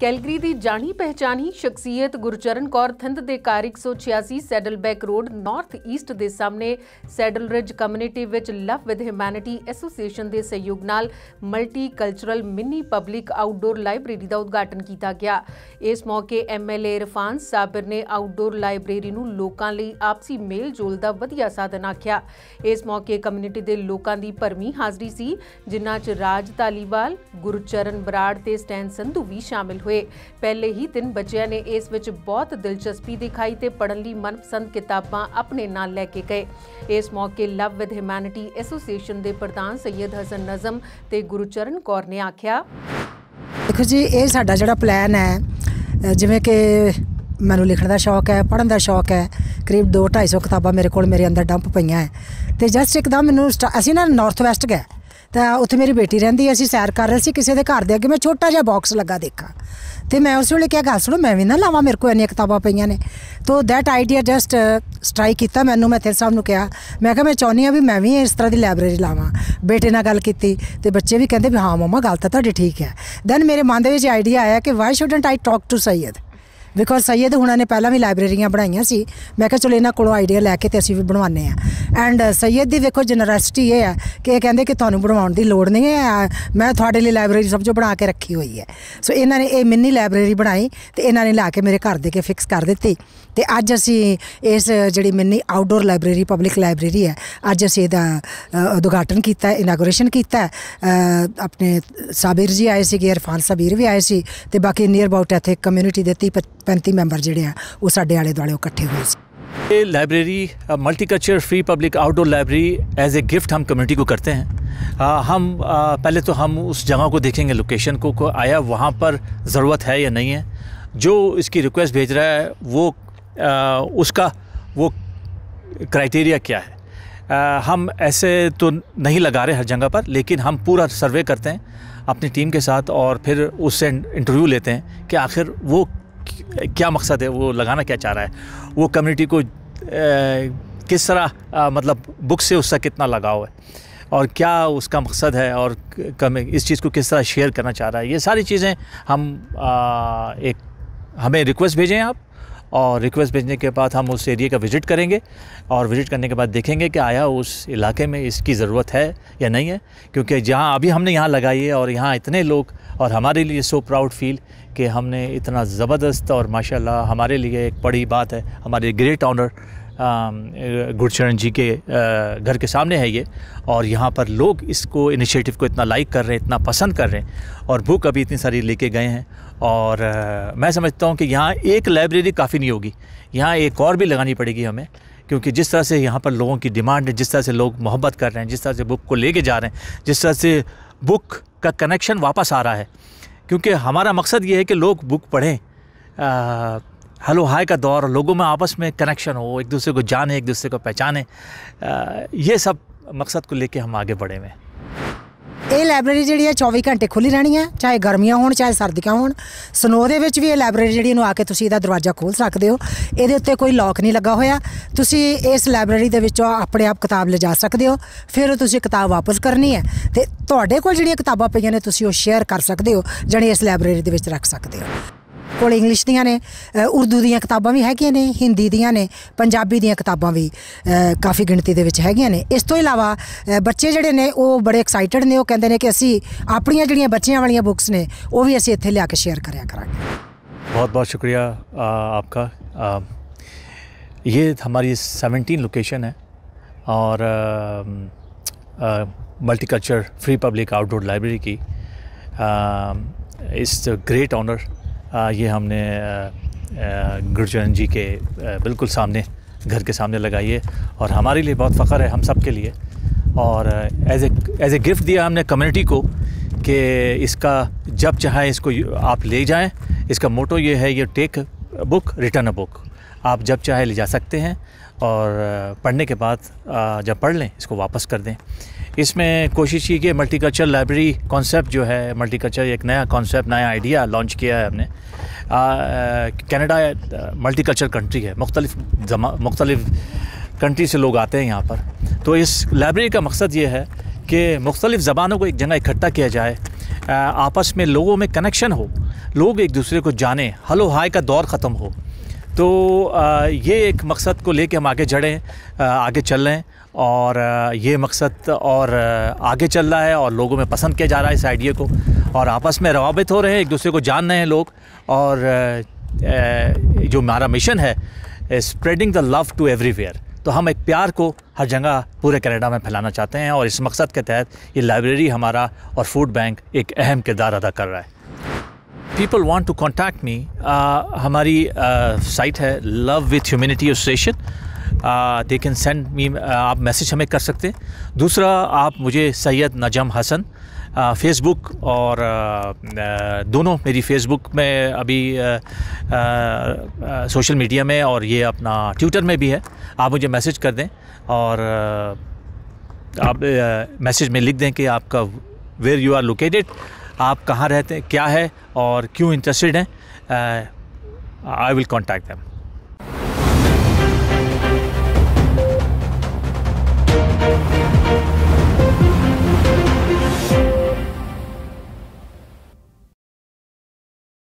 Calgary ਦੀ ਜਾਣੀ ਪਹਿਚਾਣੀ ਸ਼ਖਸੀਅਤ ਗੁਰਚਰਨ ਕੌਰ ਥਿੰਦ ਦੇ ਘਰ 186 ਸੈਡਲਬੈਕ ਰੋਡ ਨਾਰਥ ਈਸਟ ਦੇ ਸਾਹਮਣੇ ਸੈਡਲ ਰਿਜ ਕਮਿਊਨਿਟੀ ਵਿੱਚ ਲਵ ਵਿਦ ਹਿਊਮੈਨਿਟੀ ਐਸੋਸੀਏਸ਼ਨ ਦੇ ਸਹਿਯੋਗ ਨਾਲ multi cultural mini public outdoor library ਦਾ ਉਦਘਾਟਨ ਕੀਤਾ ਗਿਆ ਇਸ ਮੌਕੇ ਐਮਐਲਏ ਇਰਫਾਨ ਸਾਬਰ ਨੇ ਆਊਟਡੋਰ ਲਾਇਬ੍ਰੇਰੀ ਨੂੰ ਲੋਕਾਂ ਲਈ ਆਪਸੀ ਮੇਲ ਜੋਲ ਦਾ ਵਧੀਆ ਸਾਧਨ ਆਖਿਆ ਇਸ ਮੌਕੇ ਕਮਿਊਨਿਟੀ ਦੇ ਲੋਕਾਂ ਦੀ ਭਰਮੀ ਹਾਜ਼ਰੀ ਸੀ ਜਿਨ੍ਹਾਂ 'ਚ ਰਾਜ ਤਾਲੀਵਾਲ ਗੁਰਚਰਨ ਬਰਾੜ ਤੇ ਸਟੈਨ ਸੰਧੂ ਵੀ ਸ਼ਾਮਿਲ ਹੋਏ ਪਹਿਲੇ ਹੀ ਦਿਨ ਬੱਚਿਆਂ ਨੇ ਇਸ ਵਿੱਚ ਬਹੁਤ ਦਿਲਚਸਪੀ ਦਿਖਾਈ ਤੇ ਪੜਨ ਲਈ ਮਨਪਸੰਦ ਕਿਤਾਬਾਂ ਆਪਣੇ ਨਾਲ ਲੈ ਕੇ ਗਏ ਇਸ ਮੌਕੇ ਲਵ ਵਿਦ ਹਿਊਮੈਨਿਟੀ ਐਸੋਸੀਏਸ਼ਨ ਦੇ ਪ੍ਰਧਾਨ ਸੈਯਦ ਹਸਨ ਨਜ਼ਮ ਤੇ ਗੁਰਚਰਨ ਕੌਰ ਨੇ ਆਖਿਆ ਦੇਖੋ ਜੀ ਇਹ ਸਾਡਾ ਜਿਹੜਾ ਪਲਾਨ ਹੈ ਜਿਵੇਂ ਕਿ ਮੈਨੂੰ ਲਿਖਣ ਦਾ ਸ਼ੌਕ ਹੈ ਪੜਨ ਦਾ ਸ਼ੌਕ ਹੈ ਕਰੀਬ 2 250 ਕਿਤਾਬਾਂ ਮੇਰੇ ਕੋਲ ਮੇਰੇ ਅੰਦਰ ਡੰਪ ਪਈਆਂ ਹੈ ਤੇ ਜਸਟ ਇੱਕਦਮ ਮੈਨੂੰ ਅਸੀਂ ਨਾ ਨਾਰਥ ਵੈਸਟ ਗਏ ਤਾਂ ਉੱਥੇ ਮੇਰੀ ਬੇਟੀ ਰਹਿੰਦੀ ਅਸੀਂ ਸੈਰ ਕਰ ਰਹੇ ਸੀ ਕਿਸੇ ਦੇ ਘਰ ਦੇ ਅੱਗੇ ਮੈਂ ਛੋਟਾ ਜਿਹਾ ਬਾਕਸ ਲੱਗਾ ਦੇਖਾ ਤੇ ਮੈਂ ਉਸ ਵੇਲੇ ਕਿਹਾ ਗੱਲ ਸੁਣੋ ਮੈਂ ਵੀ ਨਾ ਲਾਵਾਂ ਮੇਰੇ ਕੋਲ ਇੰਨੀਆਂ ਕਿਤਾਬਾਂ ਪਈਆਂ ਨੇ ਤੋ ਦੈਟ ਆਈਡੀਆ ਜਸਟ ਸਟ੍ਰਾਈਕ ਕੀਤਾ ਮੈਨੂੰ ਮੈਂ ਤੇਰੇ ਸਾਹਿਬ ਨੂੰ ਕਿਹਾ ਮੈਂ ਕਿਹਾ ਮੈਂ ਚਾਹੁੰਦੀ ਆ ਵੀ ਮੈਂ ਵੀ ਇਸ ਤਰ੍ਹਾਂ ਦੀ ਲਾਇਬ੍ਰੇਰੀ ਲਾਵਾਂ ਬੇਟੇ ਨਾਲ ਗੱਲ ਕੀਤੀ ਤੇ ਬੱਚੇ ਵੀ ਕਹਿੰਦੇ ਵੀ ਹਾਂ ਮਮਾ ਗੱਲ ਤਾਂ ਤੁਹਾਡੀ ਠੀਕ ਹੈ ਦੈਨ ਮੇਰੇ ਮਨ ਦੇ ਵਿੱਚ ਆਈਡੀਆ ਆਇਆ ਕਿ why shouldn't I talk to Syed because Syed ਹੁਣਾਂ ਨੇ ਪਹਿਲਾਂ ਵੀ ਲਾਇਬ੍ਰੇਰੀਆਂ ਬਣਾਈਆਂ ਸੀ ਮੈਂ ਕਿਹਾ ਚਲੋ ਇਹਨਾਂ ਕੋਲੋਂ ਆਈਡੀਆ ਲੈ ਕੇ ਤੇ ਅਸੀਂ ਵੀ ਬਣਵਾਉਂਦੇ ਆ ਐਂਡ ਸੈਦ ਦੀ ਵੇਖੋ ਜਨਰੈਸਟੀ ਇਹ ਆ ਕਿ ਇਹ ਕਹਿੰਦੇ ਕਿ ਤੁਹਾਨੂੰ ਬਣਵਾਉਣ ਦੀ ਲੋੜ ਨਹੀਂ ਹੈ ਮੈਂ ਤੁਹਾਡੇ ਲਈ ਲਾਇਬ੍ਰੇਰੀ ਸਭ ਜੋ ਬਣਾ ਕੇ ਰੱਖੀ ਹੋਈ ਹੈ ਸੋ ਇਹਨਾਂ ਨੇ ਇਹ ਮਿੰਨੀ ਲਾਇਬ੍ਰੇਰੀ ਬਣਾਈ ਤੇ ਇਹਨਾਂ ਨੇ ਲਾ ਕੇ ਮੇਰੇ ਘਰ ਦੇ ਕੇ ਫਿਕਸ ਕਰ ਦਿੱਤੀ ਤੇ ਅੱਜ ਅਸੀਂ ਇਸ ਜਿਹੜੀ mini outdoor library public library ਹੈ ਅੱਜ ਅਸੀਂ ਇਹਦਾ ਉਦਘਾਟਨ ਕੀਤਾ ਹੈ ਇਨਾਗੋਰੇਸ਼ਨ ਕੀਤਾ ਹੈ ਆਪਣੇ ਸਾਬਿਰ ਜੀ ਆਏ ਸੀ ਇਰਫਾਨ ਸਾਬਿਰ ਵੀ ਆਏ ਸੀ ਤੇ ਬਾਕੀ ਨੀਅਰ ਅਬਾਊਟ ਇਥੇ ਕਮਿਊਨਿਟੀ ਦੇ पैंती मैंबर जोड़े हैं वो साढ़े आले दुआले कट्ठे हुए ये library multiculture free public outdoor library as a gift हम कम्युनिटी को करते हैं आ, हम आ, पहले तो हम उस जगह को देखेंगे लोकेशन को, को आया वहाँ पर ज़रूरत है या नहीं है जो इसकी रिक्वेस्ट भेज रहा है वो आ, उसका वो क्राइटेरिया क्या है आ, हम ऐसे तो नहीं लगा रहे हर जगह पर लेकिन हम पूरा सर्वे करते हैं अपनी टीम के साथ और फिर उससे इंटरव्यू लेते हैं कि आखिर वो क्या मकसद है वो लगाना क्या चाह रहा है वो कम्युनिटी को किस तरह मतलब बुक से उसका कितना लगाव है और क्या उसका मकसद है और कम इस चीज़ को किस तरह शेयर करना चाह रहा है ये सारी चीज़ें हम आ, एक हमें रिक्वेस्ट भेजें आप और रिक्वेस्ट भेजने के बाद हम उस एरिए का विज़िट करेंगे और विज़िट करने के बाद देखेंगे कि आया उस इलाके में इसकी ज़रूरत है या नहीं है क्योंकि जहाँ अभी हमने यहाँ लगाई है और यहाँ इतने लोग और हमारे लिए सो प्राउड फील कि हमने इतना ज़बरदस्त और माशाल्लाह हमारे लिए एक बड़ी बात है हमारे ग्रेट ऑनर गुरचरण जी के घर के सामने है ये और यहाँ पर लोग इसको इनिशिएटिव को इतना लाइक कर रहे हैं इतना पसंद कर रहे हैं और बुक अभी इतनी सारी लेके गए हैं और मैं समझता हूँ कि यहाँ एक लाइब्रेरी काफ़ी नहीं होगी यहाँ एक और भी लगानी पड़ेगी हमें क्योंकि जिस तरह से यहाँ पर लोगों की डिमांड है जिस तरह से लोग मोहब्बत कर रहे हैं जिस तरह से बुक को लेके जा रहे हैं जिस तरह से बुक का कनेक्शन वापस आ रहा है क्योंकि हमारा मकसद ये है कि लोग बुक पढ़ें हेलो हाय का दौर लोगों में आपस में कनेक्शन हो एक दूसरे को जाने एक दूसरे को पहचाने ये सब मकसद को लेके हम आगे बढ़े हुए ਇਹ ਲਾਇਬ੍ਰੇਰੀ ਜਿਹੜੀ ਹੈ 24 ਘੰਟੇ ਖੁੱਲੀ ਰਹਿਣੀ ਹੈ ਚਾਹੇ ਗਰਮੀਆਂ ਹੋਣ ਚਾਹੇ ਸਰਦੀਆਂ ਹੋਣ ਸਨੋ ਦੇ ਵਿੱਚ ਵੀ ਇਹ ਲਾਇਬ੍ਰੇਰੀ ਜਿਹੜੀ ਨੂੰ ਆ ਕੇ ਤੁਸੀਂ ਇਹਦਾ ਦਰਵਾਜ਼ਾ ਖੋਲ ਸਕਦੇ ਹੋ ਇਹਦੇ ਉੱਤੇ ਕੋਈ ਲੌਕ ਨਹੀਂ ਲੱਗਾ ਹੋਇਆ ਤੁਸੀਂ ਇਸ ਲਾਇਬ੍ਰੇਰੀ ਦੇ ਵਿੱਚੋਂ ਆਪਣੇ ਆਪ ਕਿਤਾਬ ਲਿਜਾ ਸਕਦੇ ਹੋ ਫਿਰ ਤੁਸੀਂ ਕਿਤਾਬ ਵਾਪਸ ਕਰਨੀ ਹੈ ਤੇ ਤੁਹਾਡੇ ਕੋਲ ਜਿਹੜੀਆਂ ਕਿਤਾਬਾਂ ਪਈਆਂ ਨੇ ਤੁਸੀਂ ਉਹ ਸ਼ੇਅਰ ਕਰ ਸਕਦੇ ਹੋ ਜਿਹੜੀ ਇਸ ਲਾਇਬ੍ਰੇਰੀ ਦੇ ਵਿੱਚ ਰੱਖ ਸਕਦੇ ਹੋ ਕੋਲ ਇੰਗਲਿਸ਼ ਦੀਆਂ ਨੇ ਉਰਦੂ ਦੀਆਂ ਕਿਤਾਬਾਂ ਵੀ ਹੈਗੀਆਂ ਨੇ ਹਿੰਦੀ ਦੀਆਂ ਨੇ ਪੰਜਾਬੀ ਦੀਆਂ ਕਿਤਾਬਾਂ ਵੀ ਕਾਫੀ ਗਿਣਤੀ ਦੇ ਵਿੱਚ ਹੈਗੀਆਂ ਨੇ ਇਸ ਤੋਂ ਇਲਾਵਾ ਬੱਚੇ ਜਿਹੜੇ ਨੇ ਉਹ ਬੜੇ ਐਕਸਾਈਟਡ ਨੇ ਉਹ ਕਹਿੰਦੇ ਨੇ ਕਿ ਅਸੀਂ ਆਪਣੀਆਂ ਜਿਹੜੀਆਂ ਬੱਚਿਆਂ ਵਾਲੀਆਂ ਬੁੱਕਸ ਨੇ ਉਹ ਵੀ ਅਸੀਂ ਇੱਥੇ ਲਿਆ ਕੇ ਸ਼ੇਅਰ ਕਰਿਆ ਕਰਾਂਗੇ बहुत बहुत शुक्रिया आपका आ, ये हमारी सेवनटीन लोकेशन है और multiculture free public outdoor library की आ, इस ग्रेट ऑनर ये हमने गुरजन जी के बिल्कुल सामने घर के सामने लगाई है और हमारे लिए बहुत फ़ख्र है हम सब के लिए और as a as a gift दिया हमने कम्युनिटी को कि इसका जब चाहें इसको आप ले जाएं इसका मोटो ये है ये take book return a book आप जब चाहे ले जा सकते हैं और पढ़ने के बाद जब पढ़ लें इसको वापस कर दें इसमें कोशिश की कि मल्टी कल्चर लाइब्रेरी कॉन्सेप्ट जो है मल्टी कल्चर एक नया कॉन्सेप्ट नया आइडिया लॉन्च किया है हमने कनाडा मल्टी कल्चर कंट्री है मुख्तलिफ मुख्तलिफ कंट्री से लोग आते हैं यहाँ पर तो इस लाइब्रेरी का मकसद ये है कि मुख्तलिफ़ ज़बानों को एक जगह इकट्ठा किया जाए आपस में लोगों में कनेक्शन हो लोग एक दूसरे को जाने हलो हाय का दौर ख़त्म हो तो ये एक मकसद को लेके हम आगे जड़ें आगे चल रहे हैं और ये मकसद और आगे चल रहा है और लोगों में पसंद किया जा रहा है इस आइडिया को और आपस में रवाबित हो रहे हैं एक दूसरे को जान रहे हैं लोग और जो हमारा मिशन है spreading the love to everywhere तो हम एक प्यार को हर जगह पूरे कनाडा में फैलाना चाहते हैं और इस मकसद के तहत ये लाइब्रेरी हमारा और फूड बैंक एक अहम किरदार अदा कर रहा है people want to contact me हमारी साइट uh, है love with humanity association they can send me आप मैसेज हमें कर सकते दूसरा आप मुझे सैयद नजम हसन फेसबुक uh, और uh, uh, दोनों मेरी फेसबुक में अभी सोशल uh, मीडिया में और ये अपना ट्विटर में भी है आप मुझे मैसेज कर दें और आप मैसेज में लिख दें कि आपका वेयर यू आर लोकेटेड आप कहाँ रहते हैं क्या है और क्यों इंटरेस्टेड हैं आई विल कॉन्टैक्ट दैम